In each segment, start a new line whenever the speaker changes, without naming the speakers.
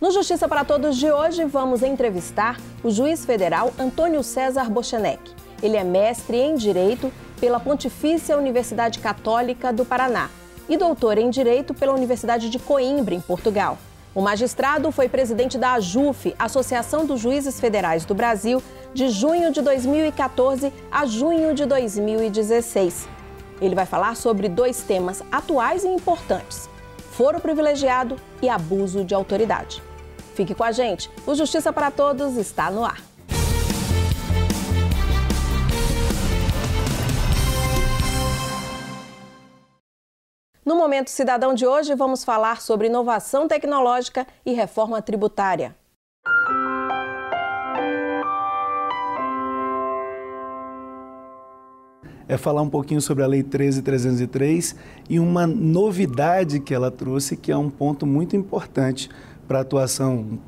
No Justiça para Todos de hoje, vamos entrevistar o juiz federal Antônio César Bochenek. Ele é mestre em Direito pela Pontifícia Universidade Católica do Paraná e doutor em Direito pela Universidade de Coimbra, em Portugal. O magistrado foi presidente da AJUF, Associação dos Juízes Federais do Brasil, de junho de 2014 a junho de 2016. Ele vai falar sobre dois temas atuais e importantes: foro privilegiado e abuso de autoridade. Fique com a gente. O Justiça para Todos está no ar. No Momento Cidadão de hoje, vamos falar sobre inovação tecnológica e reforma tributária.
É falar um pouquinho sobre a Lei 13303 e uma novidade que ela trouxe, que é um ponto muito importante para a atuação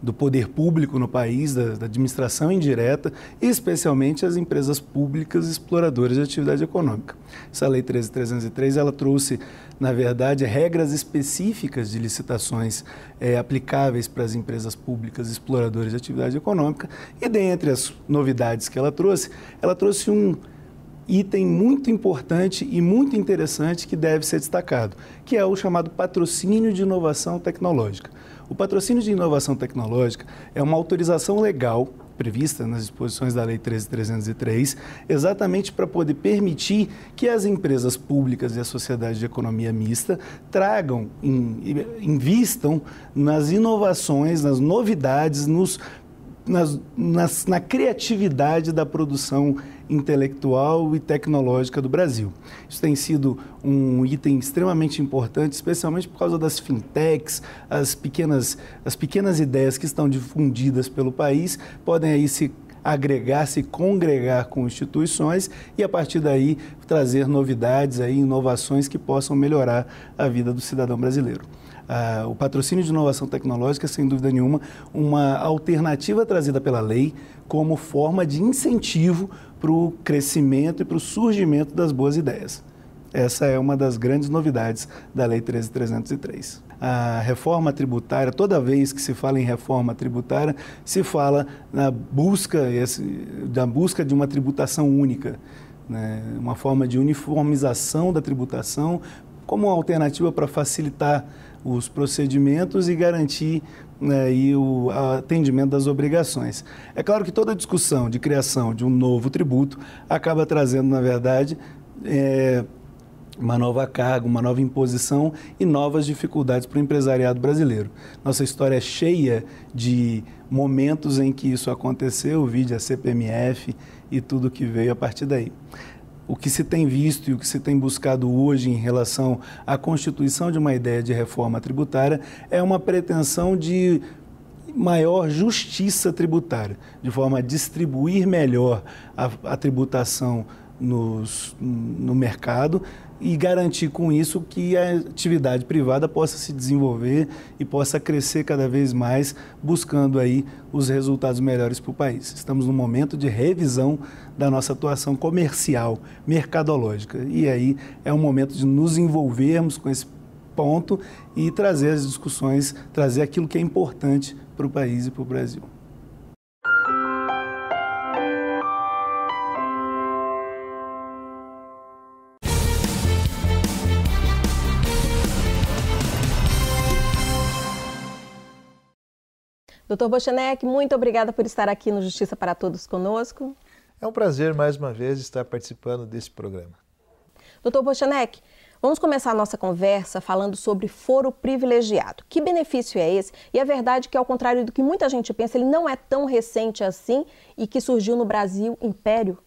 do poder público no país, da, da administração indireta, especialmente as empresas públicas exploradoras de atividade econômica. Essa Lei 13.303 ela trouxe, na verdade, regras específicas de licitações é, aplicáveis para as empresas públicas exploradoras de atividade econômica e dentre as novidades que ela trouxe, ela trouxe um item muito importante e muito interessante que deve ser destacado, que é o chamado patrocínio de inovação tecnológica. O patrocínio de inovação tecnológica é uma autorização legal prevista nas disposições da Lei 13.303, exatamente para poder permitir que as empresas públicas e a sociedade de economia mista tragam, invistam nas inovações, nas novidades, nos nas, nas, na criatividade da produção intelectual e tecnológica do Brasil. Isso tem sido um item extremamente importante, especialmente por causa das fintechs, as pequenas, as pequenas ideias que estão difundidas pelo país podem aí se agregar, se congregar com instituições e a partir daí trazer novidades, aí, inovações que possam melhorar a vida do cidadão brasileiro. Ah, o patrocínio de inovação tecnológica, é, sem dúvida nenhuma, uma alternativa trazida pela lei como forma de incentivo para o crescimento e para o surgimento das boas ideias. Essa é uma das grandes novidades da Lei 13303. A reforma tributária, toda vez que se fala em reforma tributária, se fala na busca, da busca de uma tributação única, né? uma forma de uniformização da tributação como alternativa para facilitar os procedimentos e garantir né, e o atendimento das obrigações. É claro que toda a discussão de criação de um novo tributo acaba trazendo, na verdade, é, uma nova carga, uma nova imposição e novas dificuldades para o empresariado brasileiro. Nossa história é cheia de momentos em que isso aconteceu, o vídeo a CPMF e tudo que veio a partir daí o que se tem visto e o que se tem buscado hoje em relação à constituição de uma ideia de reforma tributária é uma pretensão de maior justiça tributária, de forma a distribuir melhor a, a tributação nos, no mercado e garantir com isso que a atividade privada possa se desenvolver e possa crescer cada vez mais, buscando aí os resultados melhores para o país. Estamos num momento de revisão da nossa atuação comercial, mercadológica, e aí é um momento de nos envolvermos com esse ponto e trazer as discussões, trazer aquilo que é importante para o país e para o Brasil.
Doutor Bochenek, muito obrigada por estar aqui no Justiça para Todos conosco. É um
prazer mais uma vez estar participando desse programa.
Doutor Bochenek, Vamos começar a nossa conversa falando sobre foro privilegiado. Que benefício é esse? E a verdade é que, ao contrário do que muita gente pensa, ele não é tão recente assim e que surgiu no Brasil império?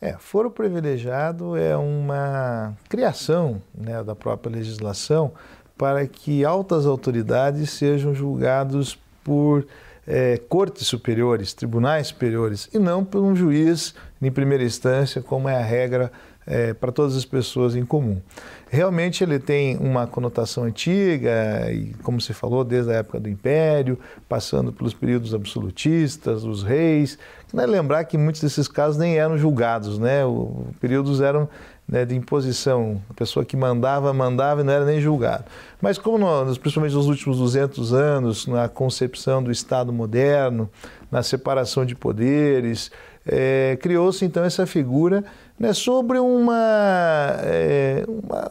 É, foro privilegiado é uma criação né, da própria legislação para que altas autoridades sejam julgados por é, cortes superiores, tribunais superiores, e não por um juiz em primeira instância, como é a regra é, para todas as pessoas em comum. Realmente ele tem uma conotação antiga, e como se falou, desde a época do Império, passando pelos períodos absolutistas, dos reis. Não é lembrar que muitos desses casos nem eram julgados, né? O, períodos eram né, de imposição. A pessoa que mandava, mandava e não era nem julgado. Mas como nós, principalmente nos últimos 200 anos, na concepção do Estado moderno, na separação de poderes, é, criou-se então essa figura né, sobre uma, é, uma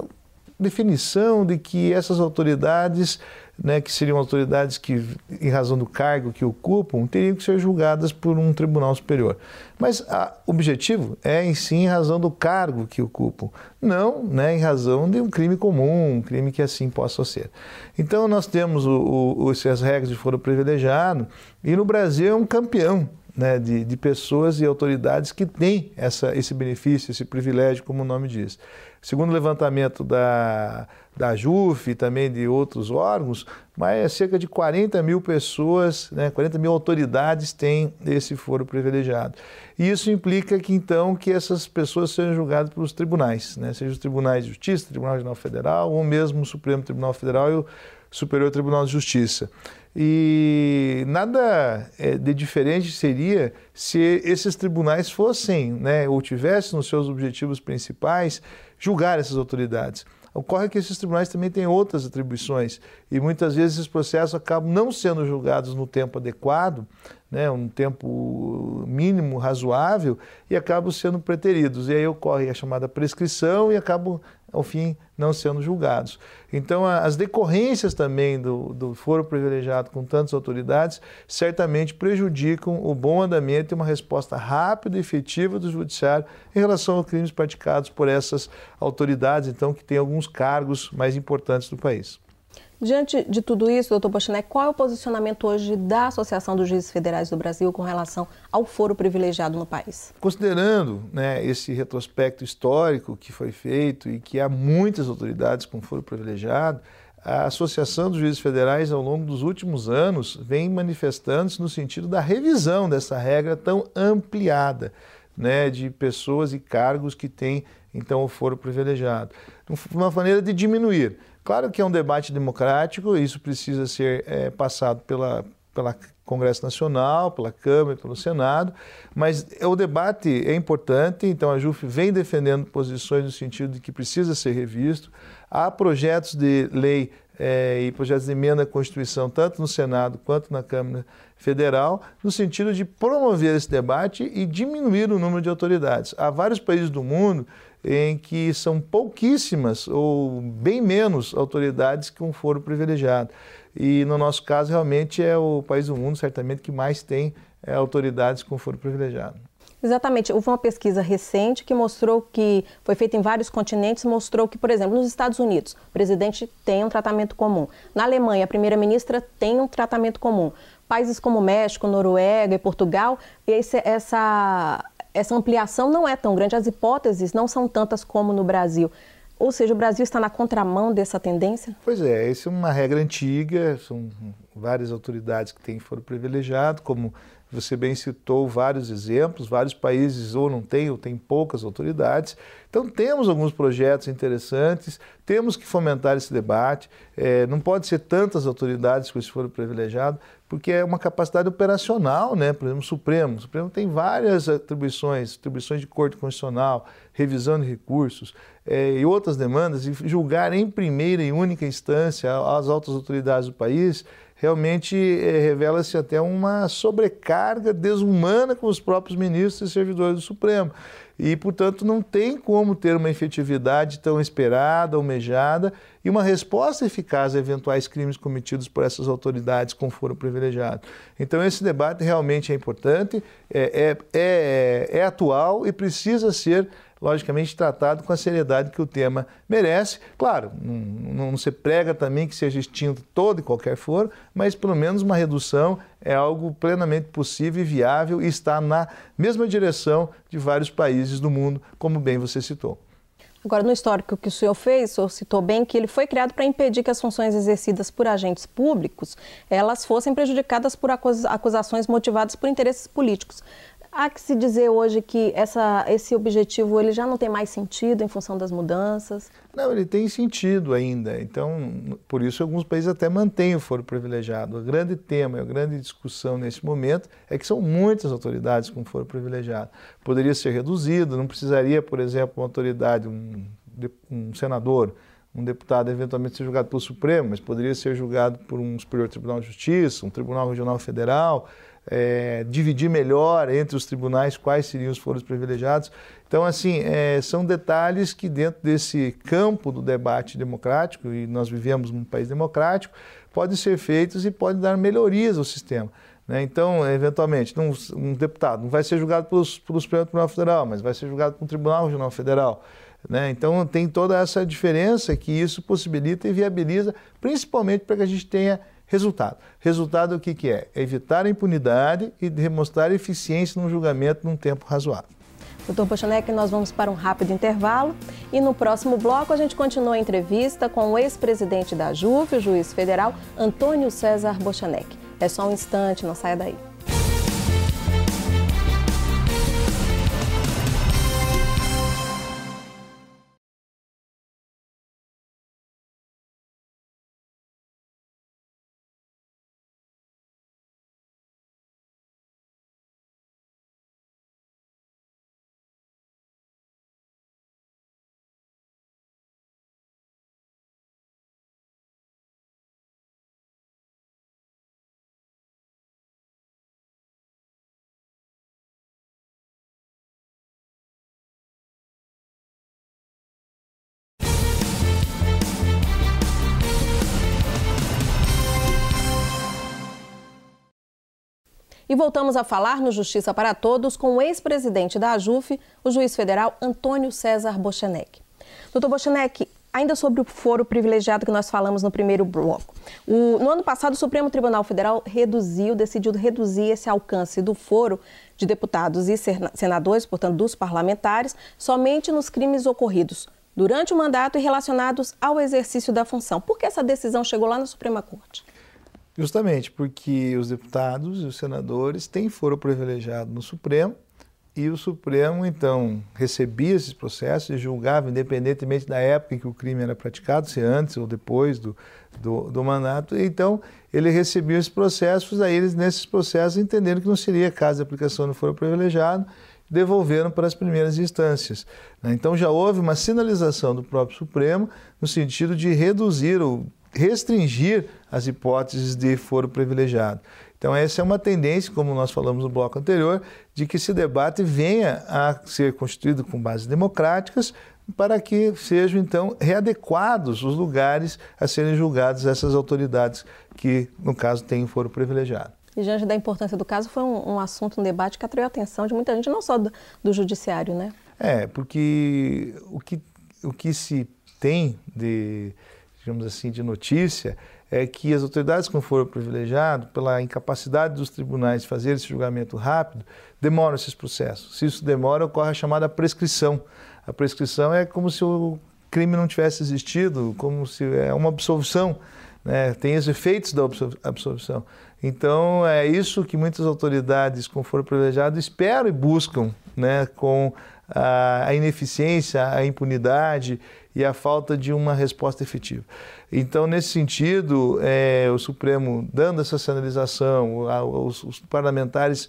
definição de que essas autoridades né, que seriam autoridades que, em razão do cargo que ocupam, teriam que ser julgadas por um tribunal superior. Mas o objetivo é, em si, em razão do cargo que ocupam, não né, em razão de um crime comum, um crime que assim possa ser. Então, nós temos o, o, essas regras de foro privilegiado, e no Brasil é um campeão né, de, de, pessoas e autoridades que têm essa, esse benefício, esse privilégio, como o nome diz. Segundo o levantamento da da JUF e também de outros órgãos, mas é cerca de 40 mil pessoas, né, 40 mil autoridades têm esse foro privilegiado. E isso implica que, então, que essas pessoas sejam julgadas pelos tribunais, né, seja os tribunais de justiça, Tribunal Regional Federal ou mesmo o Supremo Tribunal Federal e o Superior Tribunal de Justiça. E nada é, de diferente seria se esses tribunais fossem, né, ou tivessem nos seus objetivos principais, julgar essas autoridades. Ocorre que esses tribunais também têm outras atribuições e muitas vezes esses processos acabam não sendo julgados no tempo adequado, né, um tempo mínimo razoável, e acabam sendo preteridos. E aí ocorre a chamada prescrição e acabam ao fim não sendo julgados. Então, as decorrências também do, do foro privilegiado com tantas autoridades certamente prejudicam o bom andamento e uma resposta rápida e efetiva do judiciário em relação aos crimes praticados por essas autoridades, então, que têm alguns cargos mais importantes do país.
Diante de tudo isso, doutor Bochanek, qual é o posicionamento hoje da Associação dos Juízes Federais do Brasil com relação ao foro privilegiado no país?
Considerando né, esse retrospecto histórico que foi feito e que há muitas autoridades com foro privilegiado, a Associação dos Juízes Federais, ao longo dos últimos anos, vem manifestando-se no sentido da revisão dessa regra tão ampliada né, de pessoas e cargos que têm, então, o foro privilegiado. Uma maneira de diminuir Claro que é um debate democrático, isso precisa ser é, passado pela, pela Congresso Nacional, pela Câmara, pelo Senado, mas é, o debate é importante, então a JUF vem defendendo posições no sentido de que precisa ser revisto. Há projetos de lei é, e projetos de emenda à Constituição, tanto no Senado quanto na Câmara Federal, no sentido de promover esse debate e diminuir o número de autoridades. Há vários países do mundo em que são pouquíssimas ou bem menos autoridades com foro privilegiado. E no nosso caso, realmente é o país do mundo, certamente, que mais tem é, autoridades com foro privilegiado.
Exatamente. Houve uma pesquisa recente que mostrou que, foi feita em vários continentes, mostrou que, por exemplo, nos Estados Unidos, o presidente tem um tratamento comum. Na Alemanha, a primeira-ministra tem um tratamento comum. Países como México, Noruega e Portugal, esse, essa essa ampliação não é tão grande, as hipóteses não são tantas como no Brasil. Ou seja, o Brasil está na contramão dessa tendência? Pois é,
essa é uma regra antiga, são várias autoridades que têm foro privilegiado, como você bem citou vários exemplos, vários países ou não têm ou têm poucas autoridades. Então, temos alguns projetos interessantes, temos que fomentar esse debate. É, não pode ser tantas autoridades com esse foro privilegiado, porque é uma capacidade operacional, né? Por exemplo, o Supremo. O Supremo tem várias atribuições, atribuições de corte constitucional, revisão de recursos é, e outras demandas, e julgar em primeira e única instância as altas autoridades do país realmente é, revela-se até uma sobrecarga desumana com os próprios ministros e servidores do Supremo e, portanto, não tem como ter uma efetividade tão esperada, almejada e uma resposta eficaz a eventuais crimes cometidos por essas autoridades com foro privilegiado. Então, esse debate realmente é importante, é, é, é, é atual e precisa ser logicamente tratado com a seriedade que o tema merece. Claro, não, não se prega também que seja extinto todo e qualquer foro, mas pelo menos uma redução é algo plenamente possível e viável e está na mesma direção de vários países do mundo, como bem você citou.
Agora, no histórico que o senhor fez, o senhor citou bem que ele foi criado para impedir que as funções exercidas por agentes públicos elas fossem prejudicadas por acusações motivadas por interesses políticos. Há que se dizer hoje que essa, esse objetivo ele já não tem mais sentido em função das mudanças?
Não, ele tem sentido ainda. Então, por isso alguns países até mantêm o foro privilegiado. O grande tema, a grande discussão nesse momento é que são muitas autoridades com foro privilegiado. Poderia ser reduzido, não precisaria, por exemplo, uma autoridade, um, um senador, um deputado eventualmente ser julgado pelo Supremo, mas poderia ser julgado por um Superior Tribunal de Justiça, um Tribunal Regional Federal é, dividir melhor entre os tribunais quais seriam os foros privilegiados. Então, assim, é, são detalhes que dentro desse campo do debate democrático, e nós vivemos num país democrático, podem ser feitos e podem dar melhorias ao sistema. Né? Então, eventualmente, um, um, deputado não vai ser julgado pelos, pelo Supremo Tribunal Federal, mas vai ser julgado por um Tribunal Regional Federal. Né? Então, tem toda essa diferença que isso possibilita e viabiliza, principalmente para que a gente tenha Resultado. Resultado o que, que é? Evitar a impunidade e demonstrar eficiência no julgamento num tempo razoável.
Doutor Pochalek, nós vamos para um rápido intervalo e no próximo bloco a gente continua a entrevista com o ex-presidente da JUF, o juiz federal Antônio César Bochalek. É só um instante, não saia daí. E voltamos a falar no Justiça para Todos com o ex-presidente da AJUF, o juiz federal Antônio César Bochenek. Doutor Bochenek, ainda sobre o foro privilegiado que nós falamos no primeiro bloco. O, no ano passado, o Supremo Tribunal Federal reduziu, decidiu reduzir esse alcance do foro de deputados e senadores, portanto, dos parlamentares, somente nos crimes ocorridos durante o mandato e relacionados ao exercício da função. Por que essa decisão chegou lá na Suprema Corte?
Justamente porque os deputados e os senadores têm foro privilegiado no Supremo e o Supremo, então, recebia esses processos e julgava, independentemente da época em que o crime era praticado, se antes ou depois do, do, do mandato. Então, ele recebia esses processos, aí eles, nesses processos, entendendo que não seria caso de aplicação do foro privilegiado, devolveram para as primeiras instâncias. Né? Então, já houve uma sinalização do próprio Supremo no sentido de reduzir o restringir as hipóteses de foro privilegiado. Então, essa é uma tendência, como nós falamos no bloco anterior, de que esse debate venha a ser constituído com bases democráticas para que sejam, então, readequados os lugares a serem julgados essas autoridades que, no caso, têm foro privilegiado.
E diante da importância do caso, foi um, um, assunto, um debate que atraiu a atenção de muita gente, não só do, do judiciário, né?
É, porque o que, o que se tem de digamos assim, de notícia, é que as autoridades com foro privilegiado, pela incapacidade dos tribunais de fazer esse julgamento rápido, demoram esses processos. Se isso demora, ocorre a chamada prescrição. A prescrição é como se o crime não tivesse existido, como se é uma absolvição, né? tem os efeitos da absolvição. Então é isso que muitas autoridades com foro privilegiado esperam e buscam, né? com a ineficiência, a impunidade e a falta de uma resposta efetiva. Então, nesse sentido, é, o Supremo dando essa sinalização, os, os parlamentares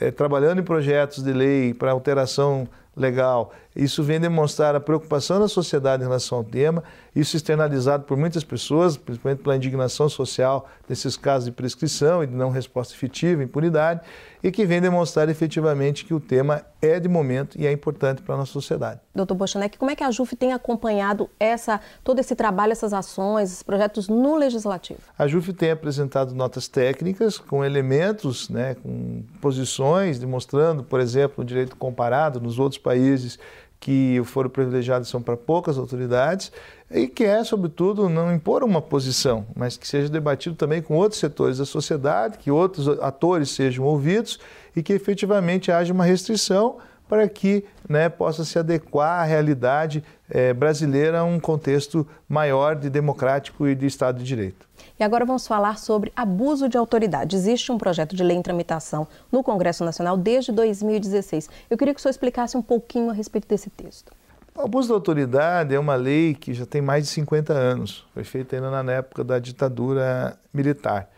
é, trabalhando em projetos de lei para alteração legal. Isso vem demonstrar a preocupação da sociedade em relação ao tema, isso externalizado por muitas pessoas, principalmente pela indignação social desses casos de prescrição e de não resposta efetiva, impunidade, e que vem demonstrar efetivamente que o tema é de momento e é importante para a nossa sociedade.
Doutor Bochanek, como é que a JUF tem acompanhado essa, todo esse trabalho, essas ações, esses projetos no Legislativo?
A JUF tem apresentado notas técnicas com elementos, né, com posições, demonstrando, por exemplo, o direito comparado nos outros países países que foram privilegiados são para poucas autoridades e que é, sobretudo, não impor uma posição, mas que seja debatido também com outros setores da sociedade, que outros atores sejam ouvidos e que efetivamente haja uma restrição para que né, possa se adequar à realidade eh, brasileira a um contexto maior de democrático e de Estado de Direito.
E agora vamos falar sobre abuso de autoridade. Existe um projeto de lei em tramitação no Congresso Nacional desde 2016. Eu queria que o senhor explicasse um pouquinho a respeito desse texto.
O abuso de autoridade é uma lei que já tem mais de 50 anos. Foi feita ainda na época da ditadura militar.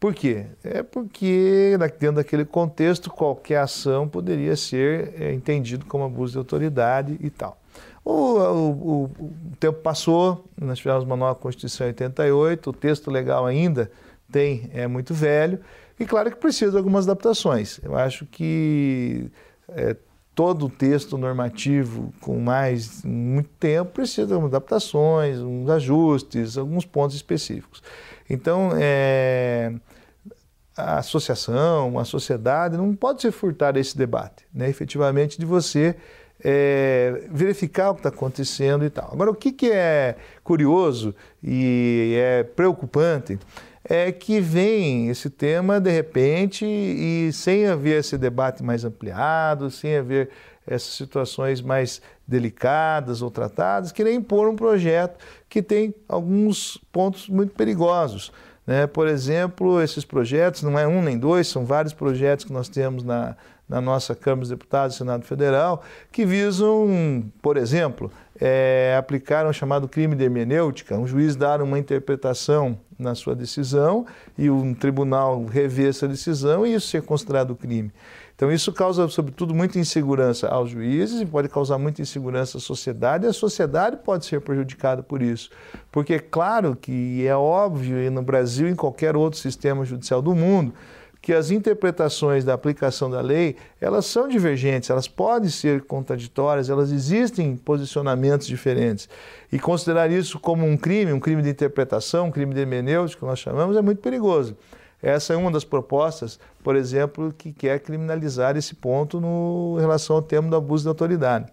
Por quê? É porque, dentro daquele contexto, qualquer ação poderia ser é, entendido como abuso de autoridade e tal. O, o, o tempo passou, nós tivemos uma nova Constituição em 88, o texto legal ainda tem, é muito velho, e claro que precisa de algumas adaptações. Eu acho que é, todo o texto normativo com mais muito tempo precisa de algumas adaptações, uns ajustes, alguns pontos específicos. Então, é, a associação, a sociedade não pode se furtar esse debate, né? efetivamente, de você é, verificar o que está acontecendo e tal. Agora, o que, que é curioso e é preocupante é que vem esse tema de repente e sem haver esse debate mais ampliado, sem haver essas situações mais delicadas ou tratadas, que nem impor um projeto que tem alguns pontos muito perigosos. Né? Por exemplo, esses projetos, não é um nem dois, são vários projetos que nós temos na, na nossa Câmara dos Deputados e Senado Federal, que visam, por exemplo, é, aplicar um chamado crime de hermenêutica, um juiz dar uma interpretação na sua decisão e um tribunal rever essa decisão e isso ser considerado crime. Então isso causa, sobretudo, muita insegurança aos juízes e pode causar muita insegurança à sociedade, e a sociedade pode ser prejudicada por isso. Porque é claro que é óbvio, e no Brasil e em qualquer outro sistema judicial do mundo, que as interpretações da aplicação da lei, elas são divergentes, elas podem ser contraditórias, elas existem posicionamentos diferentes. E considerar isso como um crime, um crime de interpretação, um crime de hermenêutico, que nós chamamos, é muito perigoso. Essa é uma das propostas, por exemplo, que quer criminalizar esse ponto no em relação ao termo do abuso de autoridade.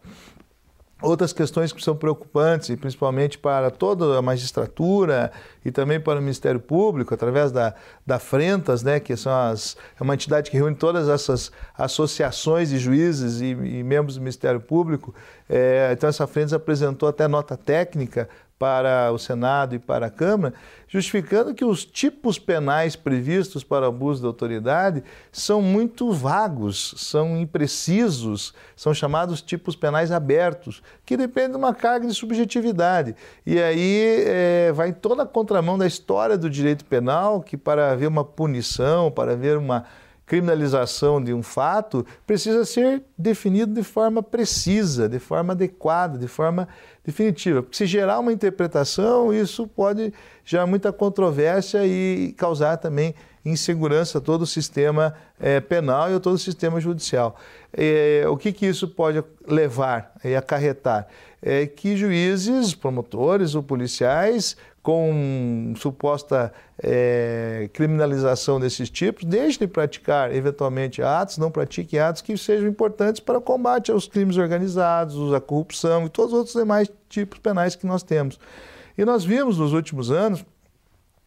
Outras questões que são preocupantes, principalmente para toda a magistratura e também para o Ministério Público, através da, da Frentas, né, que são as, é uma entidade que reúne todas essas associações de juízes e, e membros do Ministério Público. É, então, essa Frentas apresentou até nota técnica para o Senado e para a Câmara, justificando que os tipos penais previstos para abuso de autoridade são muito vagos, são imprecisos, são chamados tipos penais abertos, que dependem de uma carga de subjetividade. E aí é, vai toda a contramão da história do direito penal, que para haver uma punição, para haver uma criminalização de um fato precisa ser definido de forma precisa, de forma adequada, de forma definitiva. Porque se gerar uma interpretação, isso pode gerar muita controvérsia e causar também insegurança a todo o sistema é, penal e a todo o sistema judicial. É, o que, que isso pode levar e acarretar? É que juízes, promotores ou policiais com suposta é, criminalização desses tipos, deixe de praticar eventualmente atos, não pratique atos que sejam importantes para o combate aos crimes organizados, à corrupção e todos os outros demais tipos penais que nós temos. E nós vimos nos últimos anos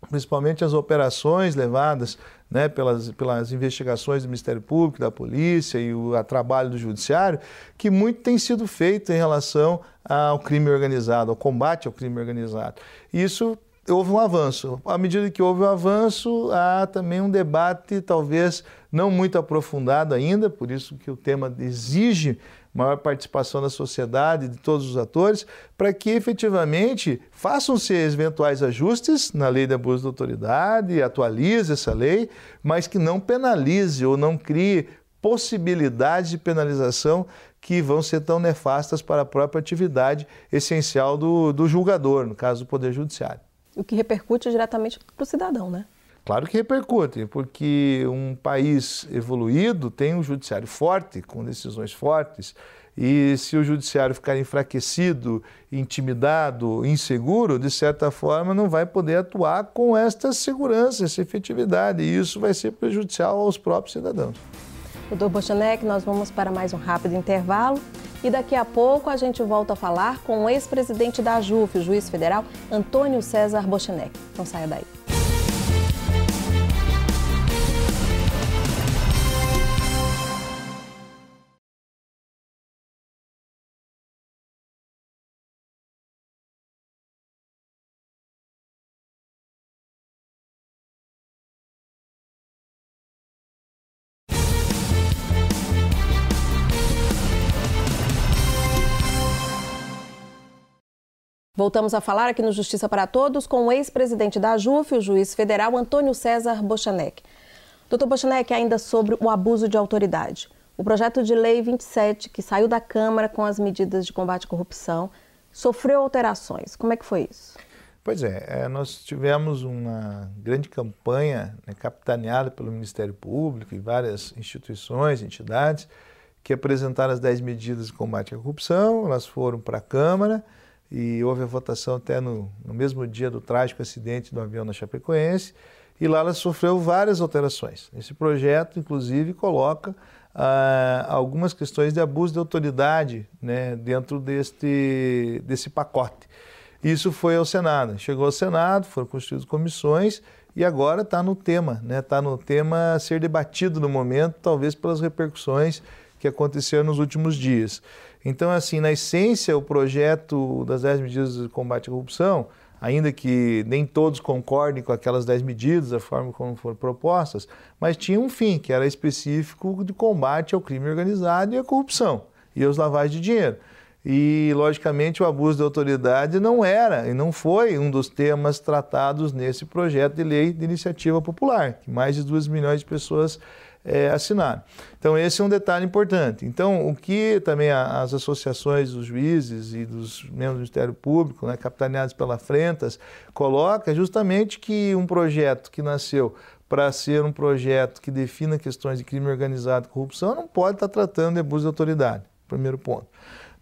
principalmente as operações levadas né, pelas, pelas investigações do Ministério Público, da polícia e o a trabalho do Judiciário, que muito tem sido feito em relação ao crime organizado, ao combate ao crime organizado. Isso houve um avanço. À medida que houve o um avanço, há também um debate, talvez não muito aprofundado ainda, por isso que o tema exige maior participação da sociedade, de todos os atores, para que efetivamente façam-se eventuais ajustes na lei de abuso de autoridade, atualize essa lei, mas que não penalize ou não crie possibilidades de penalização que vão ser tão nefastas para a própria atividade essencial do, do julgador, no caso do Poder Judiciário.
O que repercute diretamente para o cidadão, né?
Claro que repercute, porque um país evoluído tem um judiciário forte, com decisões fortes, e se o judiciário ficar enfraquecido, intimidado, inseguro, de certa forma não vai poder atuar com esta segurança, essa efetividade, e isso vai ser prejudicial aos próprios cidadãos.
Doutor Bochanek, nós vamos para mais um rápido intervalo e daqui a pouco a gente volta a falar com o ex-presidente da JUF, o juiz federal Antônio César Bochanek. Então saia daí. Voltamos a falar aqui no Justiça para Todos com o ex-presidente da JUF, o juiz federal Antônio César Bochanek. Doutor Bochanek, ainda sobre o abuso de autoridade. O projeto de lei 27, que saiu da Câmara com as medidas de combate à corrupção, sofreu alterações. Como é que foi isso?
Pois é, é nós tivemos uma grande campanha né, capitaneada pelo Ministério Público e várias instituições, entidades, que apresentaram as 10 medidas de combate à corrupção, elas foram para a Câmara, e houve a votação até no, no mesmo dia do trágico acidente do avião na Chapecoense, e lá ela sofreu várias alterações. Esse projeto, inclusive, coloca ah, algumas questões de abuso de autoridade né, dentro deste, desse pacote. Isso foi ao Senado. Chegou ao Senado, foram constituídas comissões e agora está no tema, está né? Tá no tema a ser debatido no momento, talvez pelas repercussões que aconteceram nos últimos dias. Então, assim, na essência, o projeto das 10 medidas de combate à corrupção, ainda que nem todos concordem com aquelas 10 medidas, da forma como foram propostas, mas tinha um fim, que era específico de combate ao crime organizado e à corrupção e aos lavagens de dinheiro. E, logicamente, o abuso de autoridade não era e não foi um dos temas tratados nesse projeto de lei de iniciativa popular, que mais de 2 milhões de pessoas é, assinar. Então, esse é um detalhe importante. Então, o que também as associações dos juízes e dos membros do Ministério Público, né, capitaneados pela Frentas, coloca é justamente que um projeto que nasceu para ser um projeto que defina questões de crime organizado e corrupção não pode estar tá tratando de abuso de autoridade. Primeiro ponto.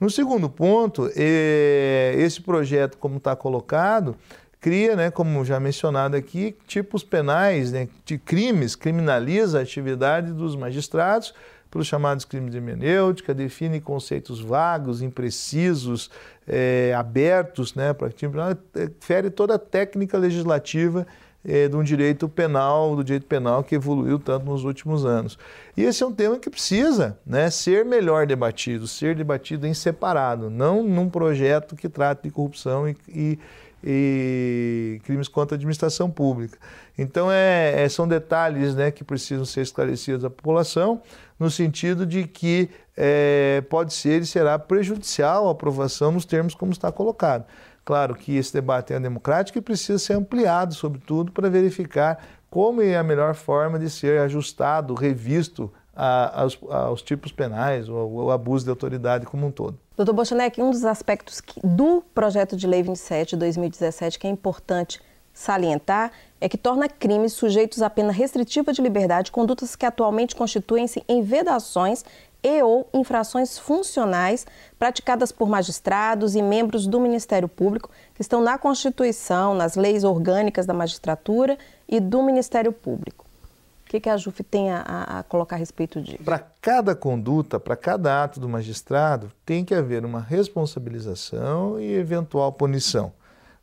No segundo ponto, é, esse projeto, como está colocado, cria, né, como já mencionado aqui, tipos penais né, de crimes, criminaliza a atividade dos magistrados pelos chamados crimes de hermenêutica, define conceitos vagos, imprecisos, é, abertos né, para tipo, eh, fere toda a técnica legislativa é, de um direito penal, do direito penal que evoluiu tanto nos últimos anos. E esse é um tema que precisa né, ser melhor debatido, ser debatido em separado, não num projeto que trata de corrupção e, e e crimes contra a administração pública. Então, é, é, são detalhes né, que precisam ser esclarecidos à população, no sentido de que é, pode ser e será prejudicial a aprovação nos termos como está colocado. Claro que esse debate é democrático e precisa ser ampliado, sobretudo, para verificar como é a melhor forma de ser ajustado, revisto aos, aos, tipos penais ou abuso de autoridade como um todo.
Doutor Bochanek, um dos aspectos que, do projeto de lei 27 de 2017 que é importante salientar é que torna crimes sujeitos à pena restritiva de liberdade condutas que atualmente constituem-se em vedações e ou infrações funcionais praticadas por magistrados e membros do Ministério Público que estão na Constituição, nas leis orgânicas da magistratura e do Ministério Público. O que, que a JUF tem a, a colocar a respeito disso? Para
cada conduta, para cada ato do magistrado, tem que haver uma responsabilização e eventual punição.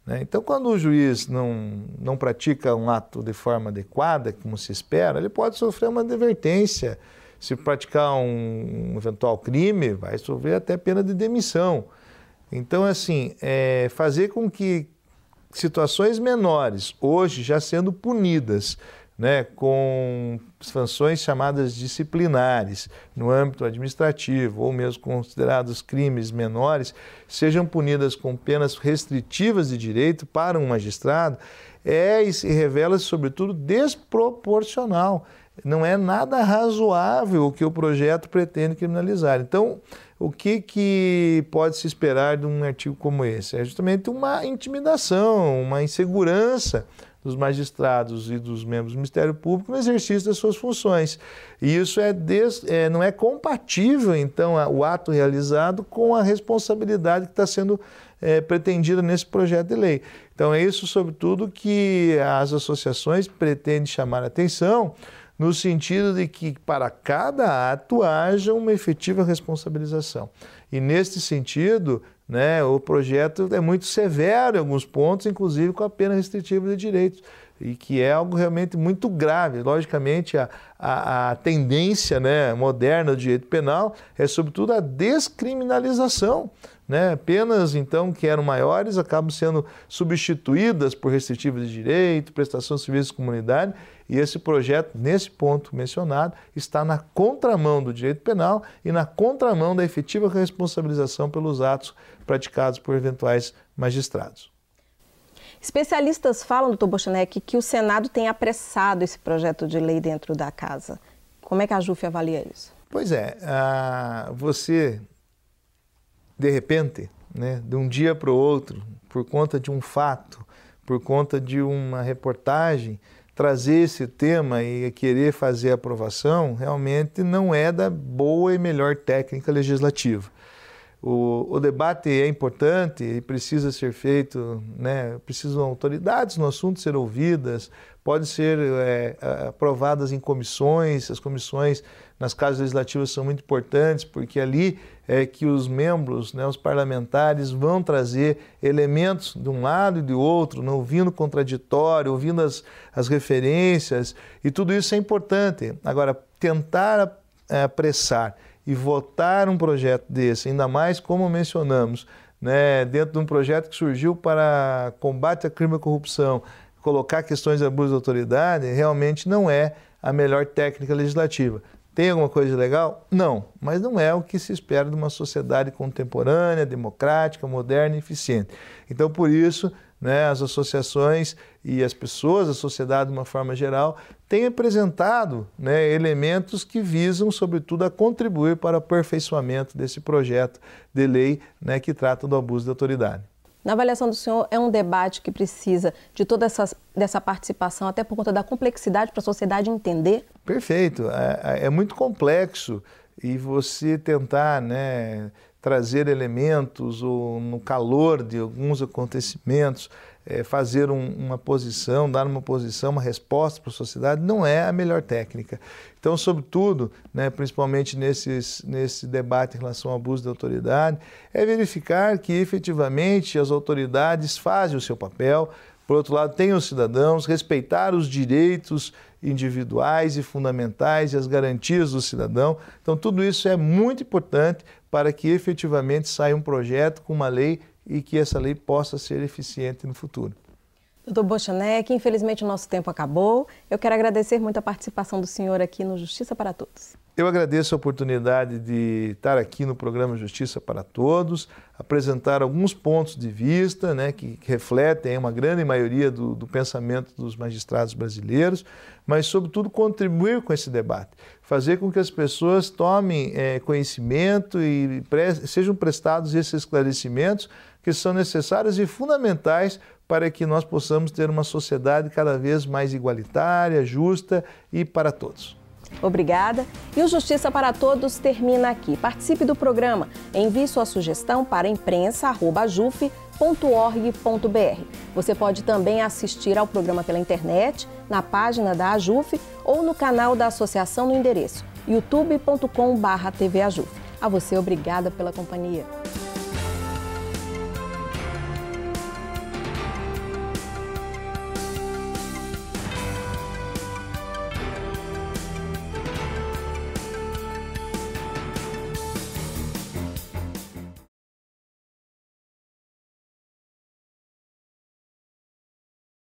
Né? Então, quando o juiz não, não pratica um ato de forma adequada, como se espera, ele pode sofrer uma advertência. Se praticar um, eventual crime, vai sofrer até pena de demissão. Então, assim, é fazer com que situações menores, hoje já sendo punidas, né, com sanções chamadas disciplinares no âmbito administrativo ou mesmo considerados crimes menores sejam punidas com penas restritivas de direito para um magistrado é e se revela sobretudo desproporcional. Não é nada razoável o que o projeto pretende criminalizar. Então, o que, que pode se esperar de um artigo como esse? É justamente uma intimidação, uma insegurança dos magistrados e dos membros do Ministério Público no exercício das suas funções. E isso é, des, é não é compatível, então, a, o ato realizado com a responsabilidade que está sendo é, pretendida nesse projeto de lei. Então, é isso, sobretudo, que as associações pretendem chamar a atenção no sentido de que para cada ato haja uma efetiva responsabilização. E neste sentido, né? O projeto é muito severo em alguns pontos, inclusive com a pena restritiva de direitos, e que é algo realmente muito grave. Logicamente, a, a, a tendência né, moderna do direito penal é, sobretudo, a descriminalização. Né? Penas, então, que eram maiores acabam sendo substituídas por restritivas de direito, prestação de serviços de comunidade, e esse projeto, nesse ponto mencionado, está na contramão do direito penal e na contramão da efetiva responsabilização pelos atos praticados por eventuais magistrados.
Especialistas falam, doutor Bochanek, que o Senado tem apressado esse projeto de lei dentro da casa. Como é que a JUF avalia isso?
Pois é, você, de repente, né, de um dia para o outro, por conta de um fato, por conta de uma reportagem, trazer esse tema e querer fazer aprovação realmente não é da boa e melhor técnica legislativa. O, o debate é importante e precisa ser feito, né? precisam autoridades no assunto ser ouvidas, podem ser é, aprovadas em comissões, as comissões nas casas legislativas são muito importantes, porque ali é que os membros, né, os parlamentares, vão trazer elementos de um lado e do outro, não né, ouvindo contraditório, ouvindo as, as referências, e tudo isso é importante. Agora, tentar é, apressar e votar um projeto desse, ainda mais como mencionamos, né, dentro de um projeto que surgiu para combate a crime e corrupção, colocar questões de abuso de autoridade, realmente não é a melhor técnica legislativa. Tem alguma coisa de legal? Não, mas não é o que se espera de uma sociedade contemporânea, democrática, moderna e eficiente. Então, por isso, né, as associações e as pessoas, a sociedade de uma forma geral, têm apresentado né, elementos que visam, sobretudo, a contribuir para o aperfeiçoamento desse projeto de lei né, que trata do abuso de autoridade.
Na avaliação do senhor, é um debate que precisa de toda essa, dessa participação, até por conta da complexidade para a sociedade entender?
Perfeito. É, é, é muito complexo e você tentar né, trazer elementos ou no calor de alguns acontecimentos, é, fazer um, uma posição, dar uma posição, uma resposta para a sociedade, não é a melhor técnica. Então, sobretudo, né, principalmente nesses, nesse debate em relação ao abuso de autoridade, é verificar que efetivamente as autoridades fazem o seu papel, por outro lado, tem os cidadãos, respeitar os direitos individuais e fundamentais e as garantias do cidadão. Então, tudo isso é muito importante para que efetivamente saia um projeto com uma lei e que essa lei possa ser eficiente no futuro.
Doutor Bochanek, infelizmente o nosso tempo acabou. Eu quero agradecer muito a participação do senhor aqui no Justiça para Todos.
Eu agradeço a oportunidade de estar aqui no programa Justiça para Todos, apresentar alguns pontos de vista né, que refletem uma grande maioria do, do pensamento dos magistrados brasileiros, mas, sobretudo, contribuir com esse debate, fazer com que as pessoas tomem é, conhecimento e pre sejam prestados esses esclarecimentos que são necessários e fundamentais para que nós possamos ter uma sociedade cada vez mais igualitária, justa e para todos.
Obrigada. E o Justiça para Todos termina aqui. Participe do programa. Envie sua sugestão para imprensa.ajuf.org.br. Você pode também assistir ao programa pela internet, na página da Ajuf ou no canal da associação no endereço youtube.com.br. A você, obrigada pela companhia.